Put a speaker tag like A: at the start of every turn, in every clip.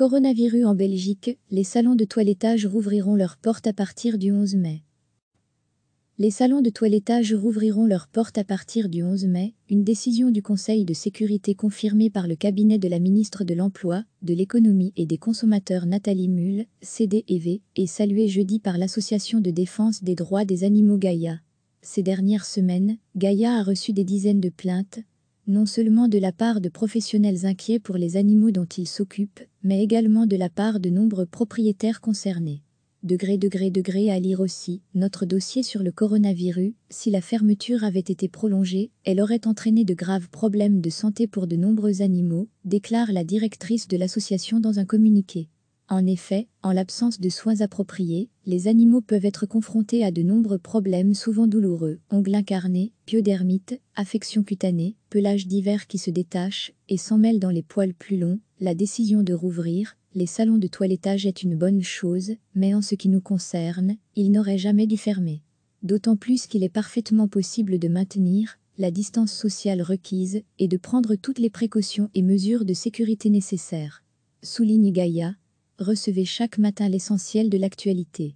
A: Coronavirus en Belgique, les salons de toilettage rouvriront leurs portes à partir du 11 mai. Les salons de toilettage rouvriront leurs portes à partir du 11 mai, une décision du Conseil de sécurité confirmée par le cabinet de la ministre de l'Emploi, de l'Économie et des Consommateurs Nathalie Mull, CDEV, et saluée jeudi par l'Association de défense des droits des animaux Gaïa. Ces dernières semaines, Gaïa a reçu des dizaines de plaintes, non seulement de la part de professionnels inquiets pour les animaux dont ils s'occupent, mais également de la part de nombreux propriétaires concernés. Degré, degré, degré à lire aussi, notre dossier sur le coronavirus, si la fermeture avait été prolongée, elle aurait entraîné de graves problèmes de santé pour de nombreux animaux, déclare la directrice de l'association dans un communiqué. En effet, en l'absence de soins appropriés, les animaux peuvent être confrontés à de nombreux problèmes souvent douloureux, ongles incarnés, piodermites, affections cutanées, pelage divers qui se détachent et mêlent dans les poils plus longs, la décision de rouvrir les salons de toilettage est une bonne chose, mais en ce qui nous concerne, il n'aurait jamais dû fermer. D'autant plus qu'il est parfaitement possible de maintenir la distance sociale requise et de prendre toutes les précautions et mesures de sécurité nécessaires. Souligne Gaïa, recevez chaque matin l'essentiel de l'actualité.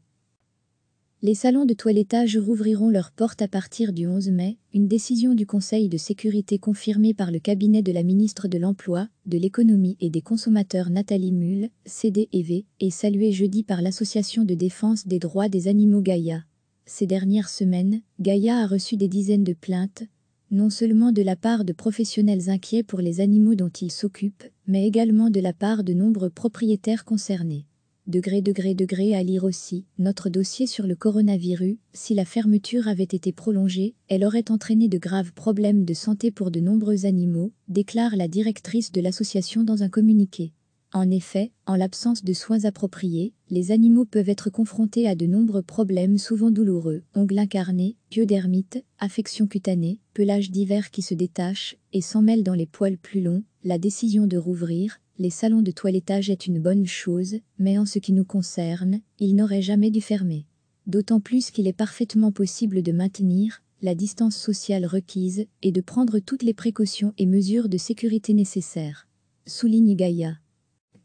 A: Les salons de toilettage rouvriront leurs portes à partir du 11 mai, une décision du Conseil de sécurité confirmée par le cabinet de la ministre de l'Emploi, de l'Économie et des Consommateurs Nathalie mull CDEV, et saluée jeudi par l'Association de défense des droits des animaux Gaïa. Ces dernières semaines, Gaïa a reçu des dizaines de plaintes, non seulement de la part de professionnels inquiets pour les animaux dont ils s'occupent, mais également de la part de nombreux propriétaires concernés degré degré degré à lire aussi, notre dossier sur le coronavirus, si la fermeture avait été prolongée, elle aurait entraîné de graves problèmes de santé pour de nombreux animaux, déclare la directrice de l'association dans un communiqué. En effet, en l'absence de soins appropriés, les animaux peuvent être confrontés à de nombreux problèmes souvent douloureux, ongles incarnés, biodermites, affections cutanées, pelage divers qui se détachent et s'emmêlent dans les poils plus longs, la décision de rouvrir, les salons de toilettage est une bonne chose, mais en ce qui nous concerne, il n'aurait jamais dû fermer. D'autant plus qu'il est parfaitement possible de maintenir la distance sociale requise et de prendre toutes les précautions et mesures de sécurité nécessaires. Souligne Gaïa.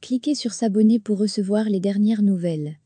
A: Cliquez sur s'abonner pour recevoir les dernières nouvelles.